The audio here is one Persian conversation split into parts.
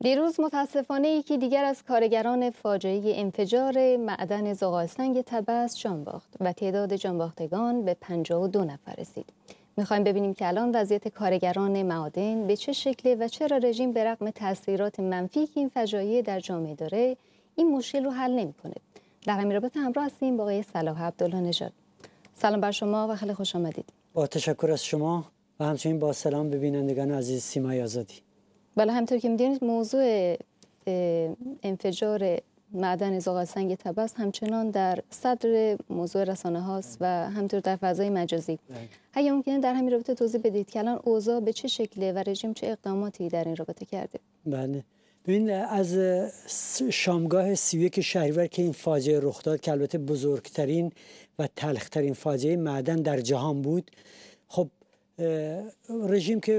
دیروز متاسفانه یکی دیگر از کارگران فاجعه انفجار معدن زغالسنگ تبس جان باخت و تعداد جانباختگان به 52 نفر رسید. میخوایم ببینیم که الان وضعیت کارگران معادن به چه شکله و چرا رژیم به رغم تاثیرات منفی که این فجایع در جامعه داره این مشکل رو حل نمیکنه. در همین رابطه همراه هستیم با آقای صلاح عبدالله نژاد. سلام بر شما و خیلی خوش آمدید. با تشکر از شما و همچنین با سلام ببینندگان عزیز سیمای آزادی. بله همطور که میدونید موضوع انفجار معدن زغال سنگ تبس همچنان در صدر موضوع رسانه هاست و همطور در فضای مجازی بله. اگه ممکنه در همین رابطه توضیح بدید که الان اوضاع به چه شکله و رژیم چه اقداماتی در این رابطه کرده بله ببین از شامگاه که شهریور که این فاجعه رخ داد که البته بزرگترین و تلخترین فاجعه معدن در جهان بود خب رژیم که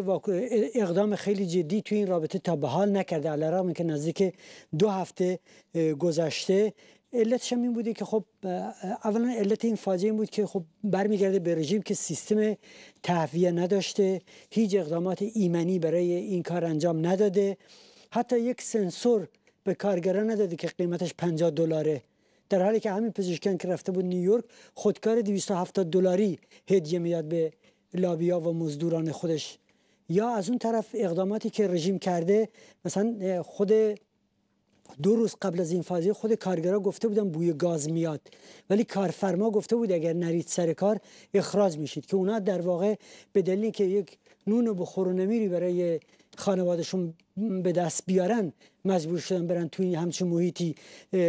اقدام خیلی جدی توی این رابطه تا به حال نکرده علیرغم که نزدیک دو هفته گذشته علتش این بوده که خب اولا علت این فاجعه این بود که خب برمیگرده به رژیم که سیستم تهویه نداشته هیچ اقدامات ایمنی برای این کار انجام نداده حتی یک سنسور به کارگران نداده که قیمتش 50 دلاره در حالی که همین پزشکان که رفته بود نیویورک خودکار 270 دلاری هدیه میاد به لابیا و مزدوران خودش یا از اون طرف اقداماتی که رژیم کرده مثلا خود دو روز قبل از این فازی خود کارگرا گفته بودن بوی گاز میاد ولی کارفرما گفته بود اگر نرید سر کار اخراج میشید که اونا در واقع به دلیل که یک نون بخور و نمیری برای خانوادشون به دست بیارن مجبور شدن برن توی همچین محیطی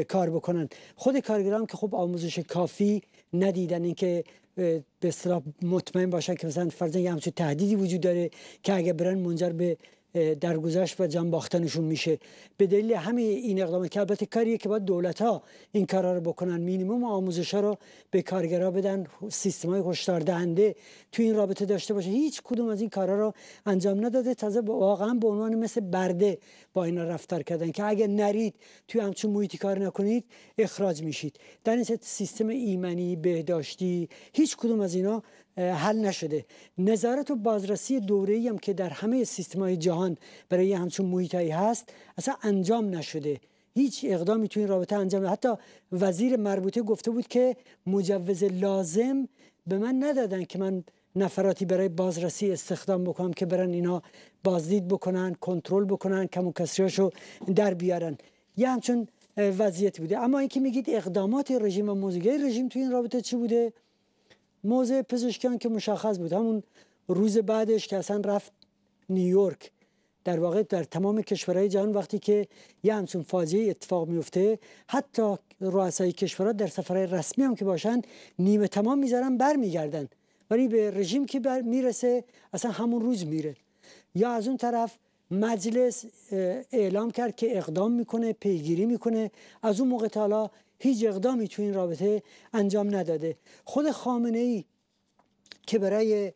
کار بکنن خود کارگران که خب آموزش کافی ندیدن اینکه به اصطلاح مطمئن باشن که مثلا فرض یه همچون تهدیدی وجود داره که اگه برن منجر به در گذشت و باختنشون میشه به دلیل همه این اقدامات که البته کاریه که باید دولت ها این کارا رو بکنن مینیموم آموزش ها رو به کارگرا بدن سیستم های هشدار دهنده تو این رابطه داشته باشه هیچ کدوم از این کارا رو انجام نداده تازه واقعا به عنوان مثل برده با اینا رفتار کردن که اگه نرید توی همچون محیطی کار نکنید اخراج میشید در این سیستم ایمنی بهداشتی هیچ کدوم از اینا حل نشده نظارت و بازرسی دوره هم که در همه های جهان برای همچون محیطایی هست اصلا انجام نشده هیچ اقدامی تو این رابطه انجام نشده. حتی وزیر مربوطه گفته بود که مجوز لازم به من ندادن که من نفراتی برای بازرسی استخدام بکنم که برن اینا بازدید بکنن کنترل بکنن کم و کسریاشو در بیارن یه همچون وضعیت بوده اما اینکه میگید اقدامات رژیم و رژیم تو این رابطه چی بوده موضع پزشکیان که مشخص بود همون روز بعدش که اصلا رفت نیویورک در واقع در تمام کشورهای جهان وقتی که یه همچون فاجعه اتفاق میفته حتی رؤسای کشورها در سفرهای رسمی هم که باشن نیمه تمام میذارن برمیگردن ولی به رژیم که بر میرسه اصلا همون روز میره یا از اون طرف مجلس اعلام کرد که اقدام میکنه پیگیری میکنه از اون موقع تا حالا هیچ اقدامی تو این رابطه انجام نداده خود خامنه ای که برای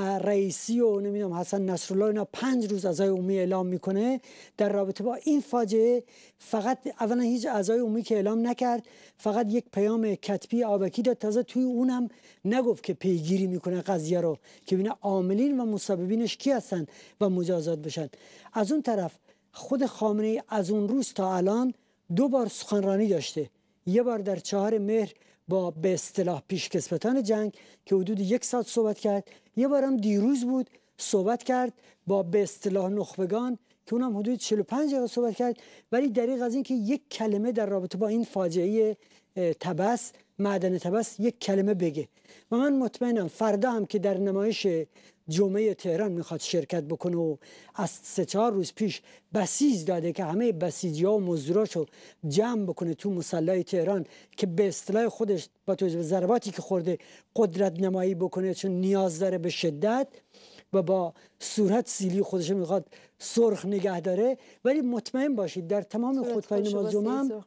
رئیسی و نمیدونم حسن نصرالله اینا پنج روز ازای عمومی اعلام میکنه در رابطه با این فاجعه فقط اولا هیچ اعضای عمومی که اعلام نکرد فقط یک پیام کتبی آبکی داد تازه توی اونم نگفت که پیگیری میکنه قضیه رو که بینه عاملین و مسببینش کی هستن و مجازات بشن از اون طرف خود خامنه از اون روز تا الان دو بار سخنرانی داشته یه بار در چهار مهر با به اصطلاح کسبتان جنگ که حدود یک ساعت صحبت کرد یه بارم دیروز بود صحبت کرد با به اصطلاح نخبگان که اونم حدود 45 دقیقه صحبت کرد ولی دریغ از اینکه یک کلمه در رابطه با این فاجعه تبس معدن تبس یک کلمه بگه و من مطمئنم فردا هم که در نمایش جمعه تهران میخواد شرکت بکنه و از سه چهار روز پیش بسیج داده که همه بسیجی ها و رو جمع بکنه تو مسلح تهران که به اصطلاح خودش با توجه به ضرباتی که خورده قدرت نمایی بکنه چون نیاز داره به شدت و با صورت سیلی خودش میخواد سرخ نگه داره ولی مطمئن باشید در تمام خطبه نماز جمعه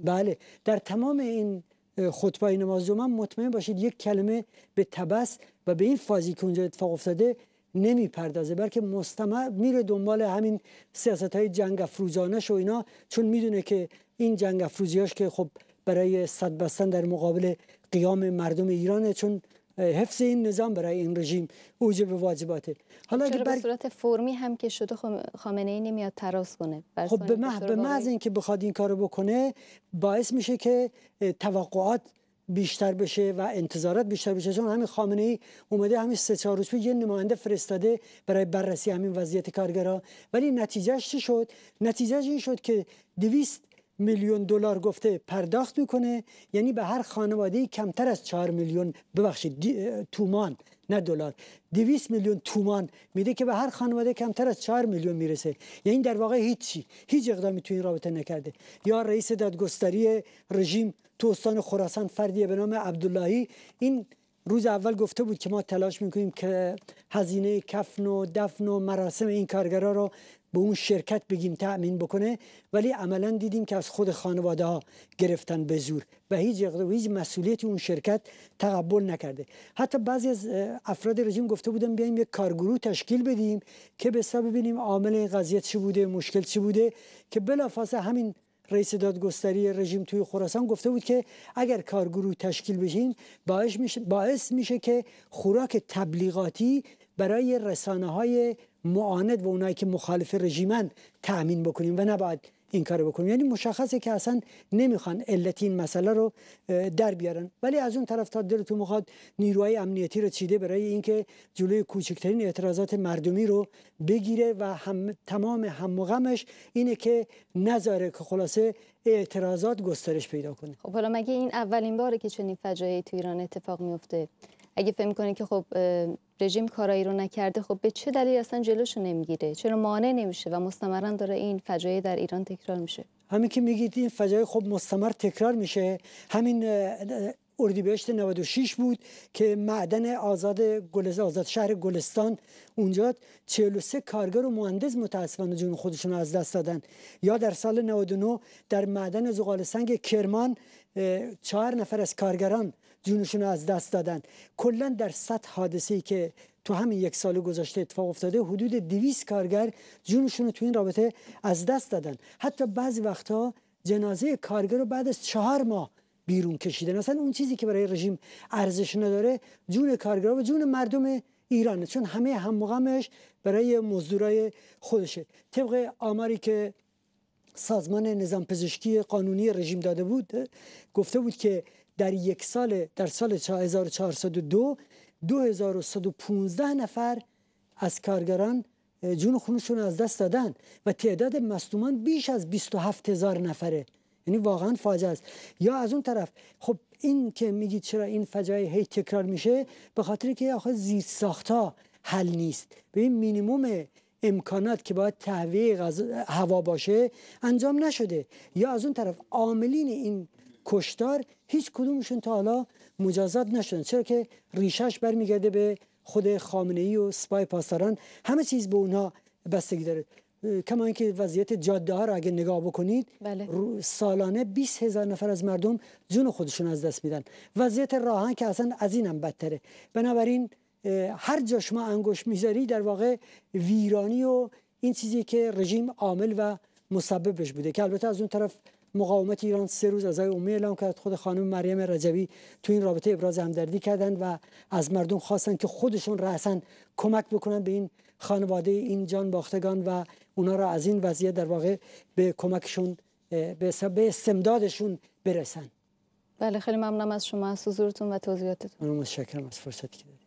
بله در تمام این خطبه نماز جمعه مطمئن باشید یک کلمه به تبس و به این فازی که اونجا اتفاق افتاده نمیپردازه بلکه مستمر میره دنبال همین سیاست های جنگ افروزانه و اینا چون میدونه که این جنگ افروزیاش که خب برای صد بستن در مقابل قیام مردم ایرانه چون حفظ این نظام برای این رژیم اوجب واجباته حالا که به صورت فرمی هم که شده خامنه ای نمیاد تراس کنه خب به محض به محض اینکه بخواد این کارو بکنه باعث میشه که توقعات بیشتر بشه و انتظارات بیشتر بشه چون همین خامنه ای اومده همین سه چهار روز یه نماینده فرستاده برای بررسی همین وضعیت کارگرا ولی نتیجهش چی شد نتیجهش این شد که دویست میلیون دلار گفته پرداخت میکنه یعنی به هر خانواده کمتر از چهار میلیون ببخشید تومان نه دلار 200 میلیون تومان میده که به هر خانواده کمتر از 4 میلیون میرسه یعنی در واقع هیچی هیچ اقدامی تو این رابطه نکرده یا رئیس دادگستری رژیم تو استان خراسان فردی به نام عبداللهی این روز اول گفته بود که ما تلاش میکنیم که هزینه کفن و دفن و مراسم این کارگرا رو به اون شرکت بگیم تأمین بکنه ولی عملا دیدیم که از خود خانواده ها گرفتن به زور و هیچ و هیچ مسئولیت اون شرکت تقبل نکرده حتی بعضی از افراد رژیم گفته بودن بیایم یک کارگروه تشکیل بدیم که به سبب ببینیم عامل قضیه چی بوده مشکل چی بوده که بلافاصله همین رئیس دادگستری رژیم توی خراسان گفته بود که اگر کارگروه تشکیل بشین باعث میشه, باعث میشه که خوراک تبلیغاتی برای رسانه های معاند و اونایی که مخالف رژیمن تأمین بکنیم و نباید این کارو بکنیم یعنی مشخصه که اصلا نمیخوان علت این مسئله رو در بیارن ولی از اون طرف تا دلتون میخواد نیروهای امنیتی رو چیده برای اینکه جلوی کوچکترین اعتراضات مردمی رو بگیره و هم تمام هم اینه که نذاره که خلاصه اعتراضات گسترش پیدا کنه خب حالا مگه این اولین باره که چنین فجایعی تو ایران اتفاق میفته اگه فکر میکنید که خب رژیم کارایی رو نکرده خب به چه دلیل اصلا جلوشو نمیگیره چرا مانع نمیشه و مستمرا داره این فجایع در ایران تکرار میشه همین که میگید این فجایع خب مستمر تکرار میشه همین اردیبهشت 96 بود که معدن آزاد گلستان آزاد شهر گلستان اونجا 43 کارگر و مهندس متاسفانه جون خودشون از دست دادن یا در سال 99 در معدن زغال سنگ کرمان چهار نفر از کارگران جونشون رو از دست دادن کلا در صد حادثه ای که تو همین یک سال گذشته اتفاق افتاده حدود 200 کارگر جونشون رو تو این رابطه از دست دادن حتی بعضی وقتا جنازه کارگر رو بعد از چهار ماه بیرون کشیدن اصلا اون چیزی که برای رژیم ارزش نداره جون کارگر و جون مردم ایران. چون همه هم مقامش برای مزدورای خودشه طبق آماری که سازمان نظام پزشکی قانونی رژیم داده بود گفته بود که در یک سال در سال 1402 2115 نفر از کارگران جون خونشون از دست دادن و تعداد مصدومان بیش از 27 هزار نفره یعنی واقعا فاجعه است یا از اون طرف خب این که میگید چرا این فجایع هی تکرار میشه به خاطر که آخه زیر ساختا حل نیست به این مینیموم امکانات که باید تهویه هوا باشه انجام نشده یا از اون طرف عاملین این کشتار هیچ کدومشون تا حالا مجازات نشدن چرا که ریشش برمیگرده به خود خامنه ای و سپای پاسداران همه چیز به اونها بستگی داره کما اینکه وضعیت جاده ها را اگه نگاه بکنید بله. سالانه 20 هزار نفر از مردم جون خودشون از دست میدن وضعیت راهن که اصلا از اینم بدتره بنابراین هر جا شما انگشت میذاری در واقع ویرانی و این چیزی که رژیم عامل و مسببش بوده که البته از اون طرف مقاومت ایران سه روز از عمومی اعلام کرد خود خانم مریم رجوی تو این رابطه ابراز همدردی کردند و از مردم خواستن که خودشون رأسا کمک بکنن به این خانواده این جان باختگان و اونا را از این وضعیت در واقع به کمکشون به استمدادشون برسن بله خیلی ممنونم از شما از حضورتون و توضیحاتتون شکرم از فرصتی که